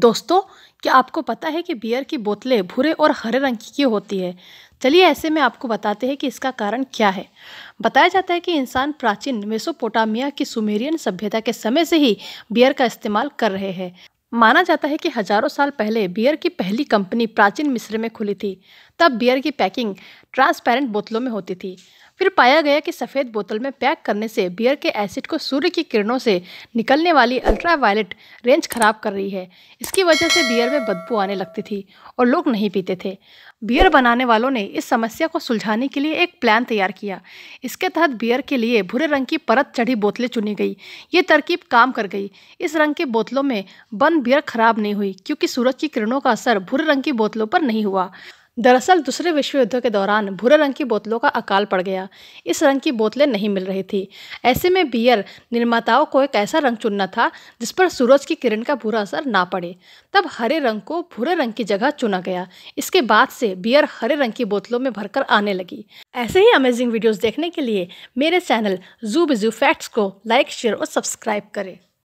दोस्तों क्या आपको पता है कि बियर की बोतलें भूरे और हरे रंग की क्यों होती है चलिए ऐसे में आपको बताते हैं कि इसका कारण क्या है बताया जाता है कि इंसान प्राचीन मेसोपोटामिया की सुमेरियन सभ्यता के समय से ही बियर का इस्तेमाल कर रहे हैं माना जाता है कि हजारों साल पहले बियर की पहली कंपनी प्राचीन मिस्र में खुली थी तब बियर की पैकिंग ट्रांसपेरेंट बोतलों में होती थी फिर पाया गया कि सफ़ेद बोतल में पैक करने से बियर के एसिड को सूर्य की किरणों से निकलने वाली अल्ट्रावायलेट रेंज खराब कर रही है इसकी वजह से बियर में बदबू आने लगती थी और लोग नहीं पीते थे बियर बनाने वालों ने इस समस्या को सुलझाने के लिए एक प्लान तैयार किया इसके तहत बियर के लिए भूरे रंग की परत चढ़ी बोतलें चुनी गई ये तरकीब काम कर गई इस रंग की बोतलों में बंद बियर खराब नहीं हुई क्योंकि सूरज की किरणों का असर भूरे रंग की बोतलों पर नहीं हुआ दरअसल दूसरे विश्व युद्ध के दौरान भूरे रंग की बोतलों का अकाल पड़ गया इस रंग की बोतलें नहीं मिल रही थी ऐसे में बियर निर्माताओं को एक ऐसा रंग चुनना था जिस पर सूरज की किरण का बुरा असर ना पड़े तब हरे रंग को भूरे रंग की जगह चुना गया इसके बाद से बियर हरे रंग की बोतलों में भरकर आने लगी ऐसे ही अमेजिंग वीडियोज़ देखने के लिए मेरे चैनल जू बिजू फैक्ट्स को लाइक शेयर और सब्सक्राइब करें